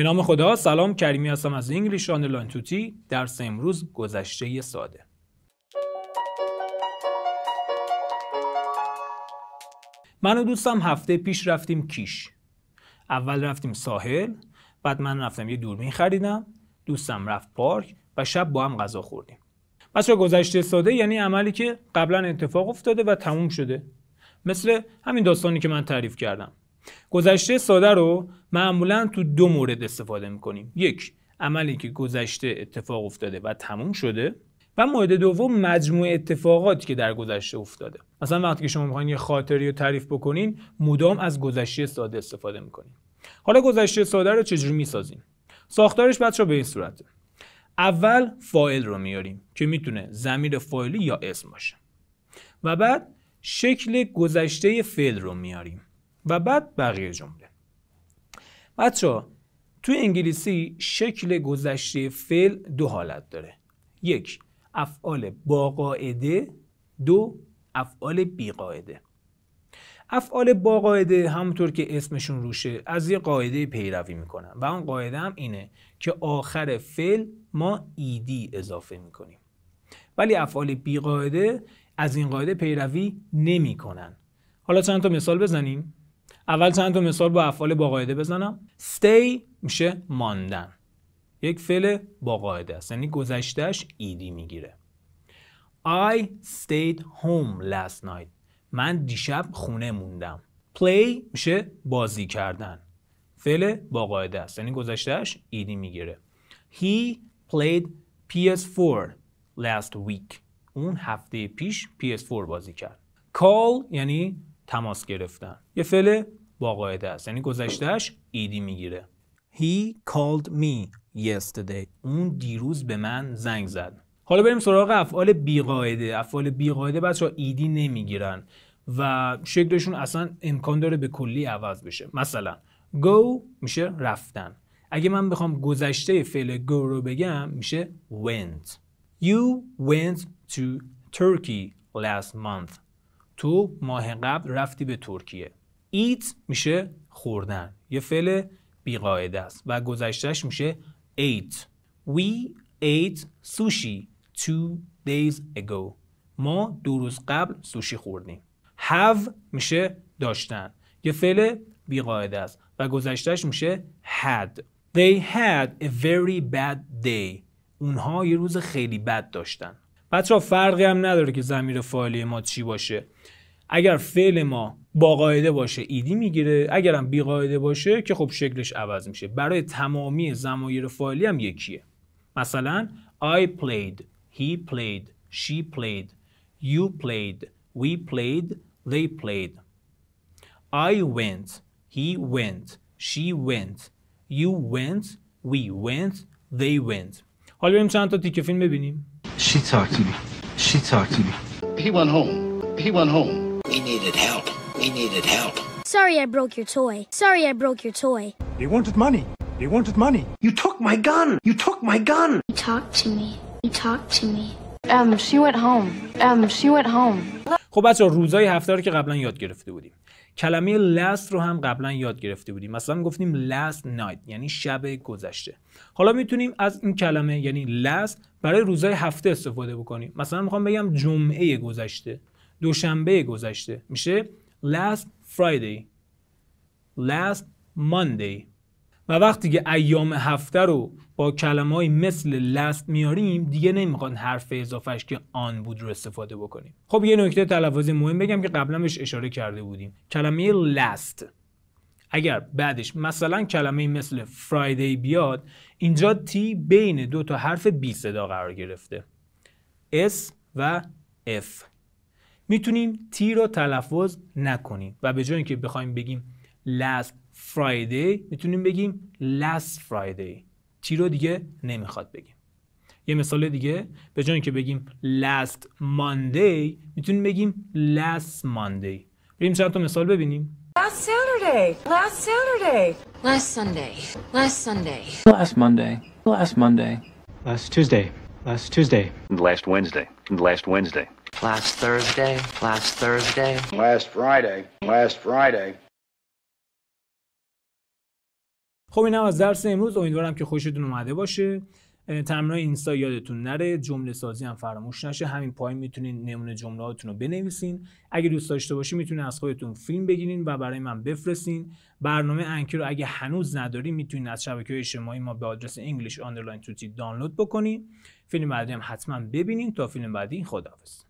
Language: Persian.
به نام خدا سلام کریمی هستم از انگلیش آنلاین توتی درس امروز گذشته ساده من و دوستم هفته پیش رفتیم کیش اول رفتیم ساحل بعد من رفتم یه دوربین خریدم دوستم رفت پارک و شب با هم غذا خوردیم بچه گذشته ساده یعنی عملی که قبلا اتفاق افتاده و تموم شده مثل همین داستانی که من تعریف کردم گذشته ساده رو معمولا تو دو مورد استفاده میکنیم یک عملی که گذشته اتفاق افتاده و تموم شده و مورد دوم مجموع اتفاقاتی که در گذشته افتاده مثلا وقتی که شما میخواین یه خاطری رو تعریف بکنین مدام از گذشته ساده استفاده میکنیم حالا گذشته ساده رو چجوری میسازیم ساختارش بچه به این صورته اول فایل رو میاریم که میتونه زمیر فایلی یا اسم باشه و بعد شکل گذشته فعل رو میاریم و بعد بقیه جمله بچه تو انگلیسی شکل گذشته فعل دو حالت داره یک افعال با قاعده دو افعال بی قاعده افعال با قاعده همونطور که اسمشون روشه از یه قاعده پیروی میکنن و اون قاعده هم اینه که آخر فعل ما ایدی اضافه میکنیم ولی افعال بی قاعده از این قاعده پیروی نمیکنن حالا چند تا مثال بزنیم اول چند تا مثال با افعال با قاعده بزنم stay میشه ماندن یک فعل با قاعده است یعنی گذشتهش ایدی میگیره I stayed home last night من دیشب خونه موندم play میشه بازی کردن فعل با قاعده است یعنی گذشتهش ایدی میگیره He played PS4 last week اون هفته پیش PS4 بازی کرد call یعنی تماس گرفتن یه فعل با قاعده است یعنی گذشتهش ایدی میگیره He called me yesterday اون دیروز به من زنگ زد حالا بریم سراغ افعال بیقاعده افعال بیقاعده بچه ها ایدی نمیگیرن و شکلشون اصلا امکان داره به کلی عوض بشه مثلا go میشه رفتن اگه من بخوام گذشته فعل go رو بگم میشه went You went to Turkey last month تو ماه قبل رفتی به ترکیه ایت میشه خوردن یه فعل بیقاعده است و گذشتهش میشه ایت. we ate sushi two days ago ما دو روز قبل سوشی خوردیم have میشه داشتن یه فعل بیقاعده است و گذشتهش میشه had they had a very bad day اونها یه روز خیلی بد داشتن بچه ها فرقی هم نداره که زمیر فعالی ما چی باشه اگر فعل ما با قاعده باشه ایدی میگیره اگرم بی قاعده باشه که خب شکلش عوض میشه برای تمامی زمایر فعالی هم یکیه مثلا I played he played she played you played we played they played I went he went she went you went we went they went حالا بریم چند تا تیکه فیلم ببینیم She talked to me. She talked to me. He went home. He went home. We needed help. We needed help. Sorry I broke your toy. Sorry I broke your toy. He wanted money. He wanted money. You took my gun. You took my gun. He talked to me. He talked to me. Um, she went home. Um, she went home. خب بچه روزای هفته رو که قبلا یاد گرفته بودیم کلمه last رو هم قبلا یاد گرفته بودیم مثلا گفتیم last night یعنی شب گذشته حالا میتونیم از این کلمه یعنی last برای روزهای هفته استفاده بکنیم مثلا میخوام بگم جمعه گذشته دوشنبه گذشته میشه last Friday last Monday و وقتی که ایام هفته رو با کلمه مثل لست میاریم دیگه نمیخوان حرف اضافهش که آن بود رو استفاده بکنیم خب یه نکته تلفظی مهم بگم که قبلا بهش اشاره کرده بودیم کلمه لست اگر بعدش مثلا کلمه مثل فرایدی بیاد اینجا تی بین دو تا حرف بی صدا قرار گرفته اس و اف میتونیم تی رو تلفظ نکنیم و به جای اینکه بخوایم بگیم لست فرایدی میتونیم بگیم last Friday تی رو دیگه نمیخواد بگیم یه مثال دیگه به جای اینکه بگیم last Monday میتونیم بگیم last Monday بریم چند تا مثال ببینیم Last Saturday. Last Saturday. Last Sunday. Last Sunday. Last Monday. Last Monday. Last Tuesday. Last Tuesday. Last Wednesday. Last Wednesday. Last Thursday. Last Thursday. Last Friday. Last Friday. خب اینم از درس امروز امیدوارم که خوشتون اومده باشه تمرین اینستا یادتون نره جمله سازی هم فراموش نشه همین پایین میتونین نمونه جمله رو بنویسین اگه دوست داشته باشین میتونین از خودتون فیلم بگیرین و برای من بفرستین برنامه انکی رو اگه هنوز نداری میتونین از شبکه اجتماعی ما به آدرس انگلیش آندرلاین توتی دانلود بکنین فیلم بعدی هم حتما ببینین تا فیلم بعدی خداحافظ